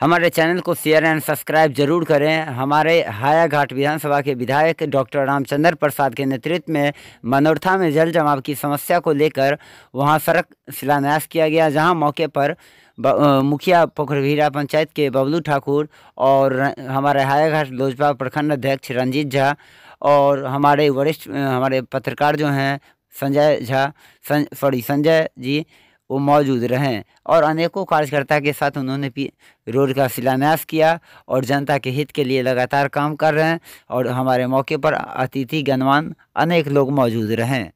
हमारे चैनल को share and subscribe जरूर करें हमारे हायाघाट विधानसभा के विधायक डॉक्टर रामचंद्र प्रसाद के नेतृत्व में मनोरथा में जल जमाव की समस्या को लेकर वहां सड़क शिलान्यास किया गया जहां मौके पर मुखिया पोखरभीरा पंचायत के बबलू ठाकुर और हमारे हायाघाट लोजपा प्रखंड अध्यक्ष रंजीत झा और हमारे वरिष्ठ हमारे पत्रकार जो हैं संजय झा सॉरी संजय जी वो मौजूद रहें और अनेकों कार्यकर्ता के साथ उन्होंने रोड का शिलान्यास किया और जनता के हित के लिए लगातार काम कर रहे हैं और हमारे मौके पर अतिथि गणमान अनेक लोग मौजूद रहें